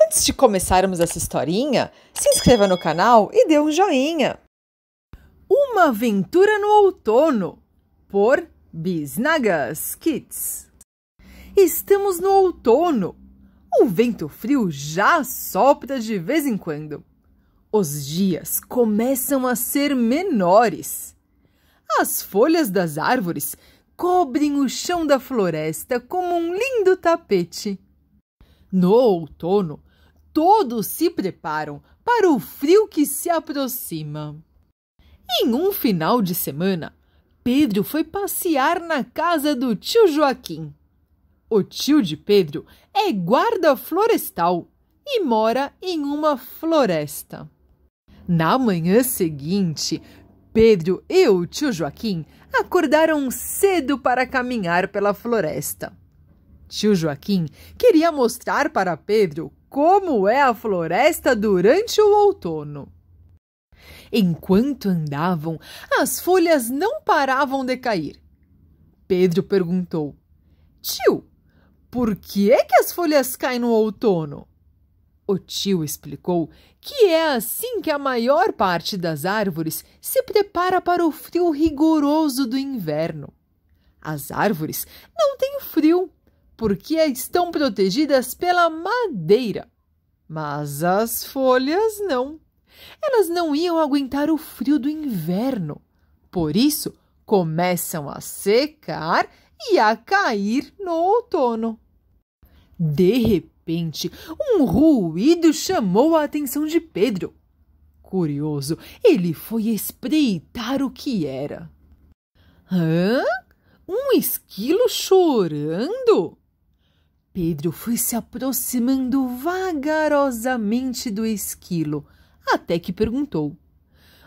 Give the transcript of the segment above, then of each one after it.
Antes de começarmos essa historinha, se inscreva no canal e dê um joinha. Uma aventura no outono, por Bisnagas Kids. Estamos no outono. O vento frio já sopra de vez em quando. Os dias começam a ser menores. As folhas das árvores cobrem o chão da floresta como um lindo tapete. No outono, todos se preparam para o frio que se aproxima. Em um final de semana, Pedro foi passear na casa do tio Joaquim. O tio de Pedro é guarda florestal e mora em uma floresta. Na manhã seguinte, Pedro e o tio Joaquim acordaram cedo para caminhar pela floresta. Tio Joaquim queria mostrar para Pedro como é a floresta durante o outono. Enquanto andavam, as folhas não paravam de cair. Pedro perguntou: Tio, por que, é que as folhas caem no outono? O tio explicou que é assim que a maior parte das árvores se prepara para o frio rigoroso do inverno. As árvores não têm frio, porque estão protegidas pela madeira. Mas as folhas não. Elas não iam aguentar o frio do inverno. Por isso, começam a secar e a cair no outono. De repente, repente, um ruído chamou a atenção de Pedro. Curioso, ele foi espreitar o que era. Hã? Um esquilo chorando? Pedro foi se aproximando vagarosamente do esquilo, até que perguntou: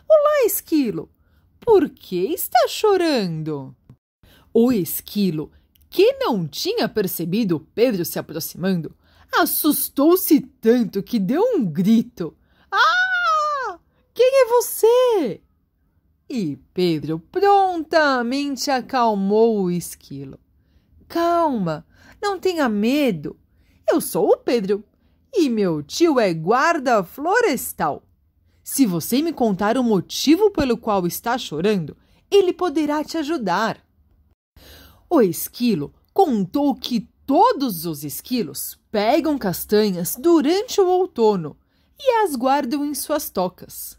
Olá, esquilo, por que está chorando? O esquilo, que não tinha percebido Pedro se aproximando, Assustou-se tanto que deu um grito. Ah! Quem é você? E Pedro prontamente acalmou o esquilo. Calma, não tenha medo. Eu sou o Pedro e meu tio é guarda florestal. Se você me contar o motivo pelo qual está chorando, ele poderá te ajudar. O esquilo contou que Todos os esquilos pegam castanhas durante o outono e as guardam em suas tocas.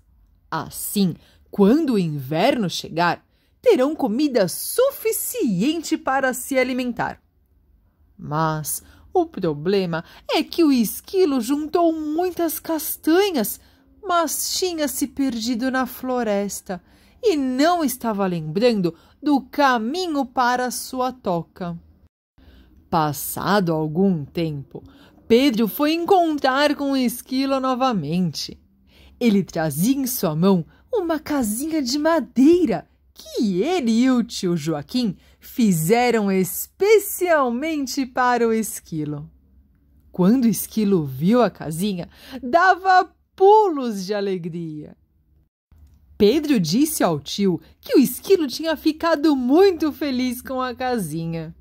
Assim, quando o inverno chegar, terão comida suficiente para se alimentar. Mas o problema é que o esquilo juntou muitas castanhas, mas tinha se perdido na floresta e não estava lembrando do caminho para sua toca. Passado algum tempo, Pedro foi encontrar com o esquilo novamente. Ele trazia em sua mão uma casinha de madeira que ele e o tio Joaquim fizeram especialmente para o esquilo. Quando o esquilo viu a casinha, dava pulos de alegria. Pedro disse ao tio que o esquilo tinha ficado muito feliz com a casinha.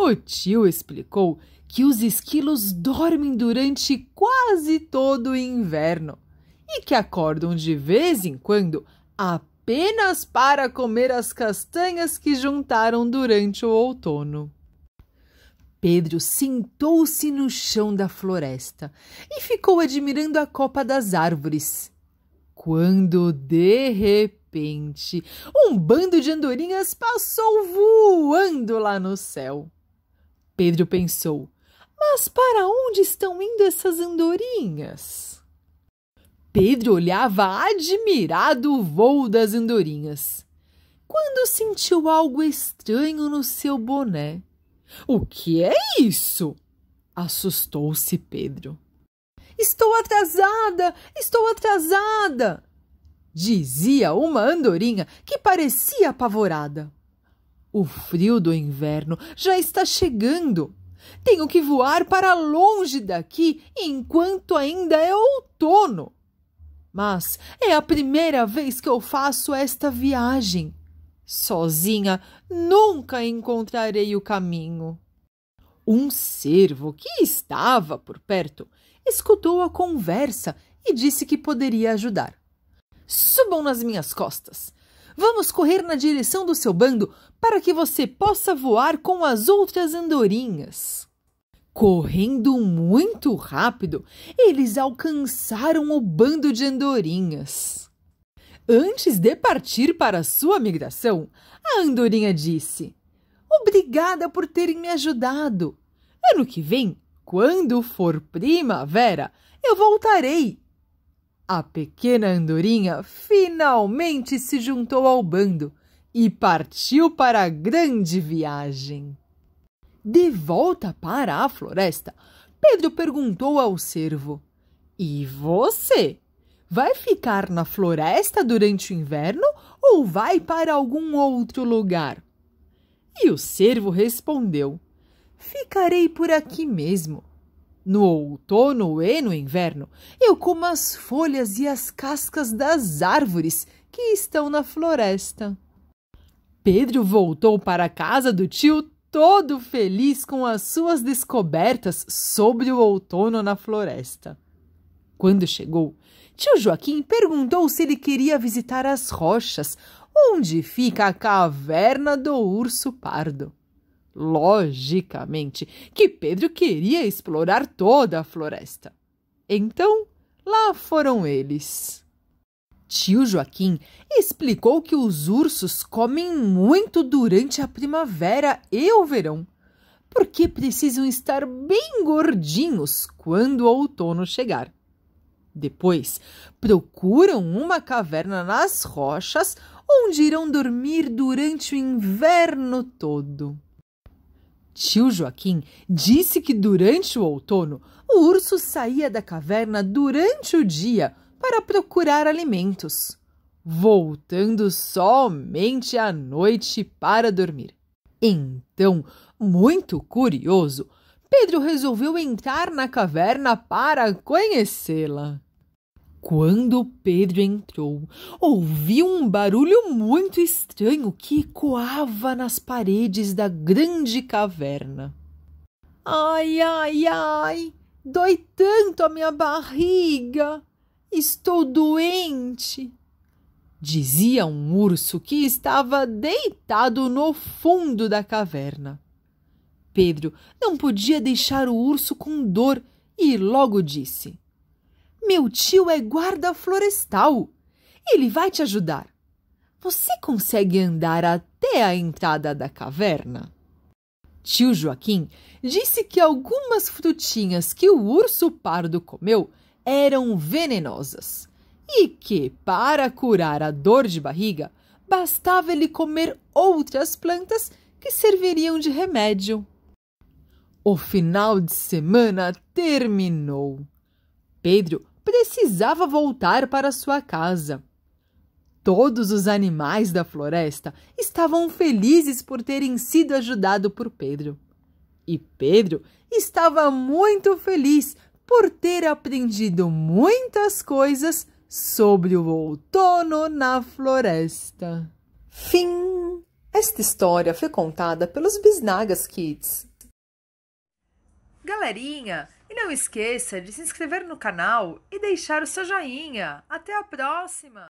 O tio explicou que os esquilos dormem durante quase todo o inverno e que acordam de vez em quando apenas para comer as castanhas que juntaram durante o outono. Pedro sentou-se no chão da floresta e ficou admirando a copa das árvores. Quando, de repente, um bando de andorinhas passou voando lá no céu. Pedro pensou: Mas para onde estão indo essas andorinhas? Pedro olhava admirado o voo das andorinhas, quando sentiu algo estranho no seu boné. O que é isso? Assustou-se Pedro. Estou atrasada! Estou atrasada! Dizia uma andorinha que parecia apavorada. O frio do inverno já está chegando. Tenho que voar para longe daqui enquanto ainda é outono. Mas é a primeira vez que eu faço esta viagem. Sozinha nunca encontrarei o caminho. Um cervo que estava por perto escutou a conversa e disse que poderia ajudar. Subam nas minhas costas. Vamos correr na direção do seu bando para que você possa voar com as outras andorinhas. Correndo muito rápido, eles alcançaram o bando de andorinhas. Antes de partir para sua migração, a andorinha disse: Obrigada por terem me ajudado. Ano que vem, quando for primavera, eu voltarei a pequena andorinha finalmente se juntou ao bando e partiu para a grande viagem. De volta para a floresta, Pedro perguntou ao cervo: E você? Vai ficar na floresta durante o inverno ou vai para algum outro lugar? E o cervo respondeu: Ficarei por aqui mesmo no outono e no inverno, eu como as folhas e as cascas das árvores que estão na floresta. Pedro voltou para a casa do tio todo feliz com as suas descobertas sobre o outono na floresta. Quando chegou, tio Joaquim perguntou se ele queria visitar as rochas, onde fica a caverna do urso pardo logicamente, que Pedro queria explorar toda a floresta. Então, lá foram eles. Tio Joaquim explicou que os ursos comem muito durante a primavera e o verão, porque precisam estar bem gordinhos quando o outono chegar. Depois, procuram uma caverna nas rochas onde irão dormir durante o inverno todo. Tio Joaquim disse que durante o outono o urso saía da caverna durante o dia para procurar alimentos, voltando somente à noite para dormir. Então, muito curioso, Pedro resolveu entrar na caverna para conhecê-la. Quando Pedro entrou, ouviu um barulho muito estranho que ecoava nas paredes da grande caverna. Ai, ai, ai! Dói tanto a minha barriga! Estou doente! Dizia um urso que estava deitado no fundo da caverna. Pedro não podia deixar o urso com dor e logo disse. Meu tio é guarda florestal. Ele vai te ajudar. Você consegue andar até a entrada da caverna? Tio Joaquim disse que algumas frutinhas que o urso pardo comeu eram venenosas e que, para curar a dor de barriga, bastava ele comer outras plantas que serviriam de remédio. O final de semana terminou. Pedro precisava voltar para sua casa. Todos os animais da floresta estavam felizes por terem sido ajudados por Pedro. E Pedro estava muito feliz por ter aprendido muitas coisas sobre o outono na floresta. Fim! Esta história foi contada pelos Bisnagas Kids. Galerinha, e não esqueça de se inscrever no canal e deixar o seu joinha. Até a próxima!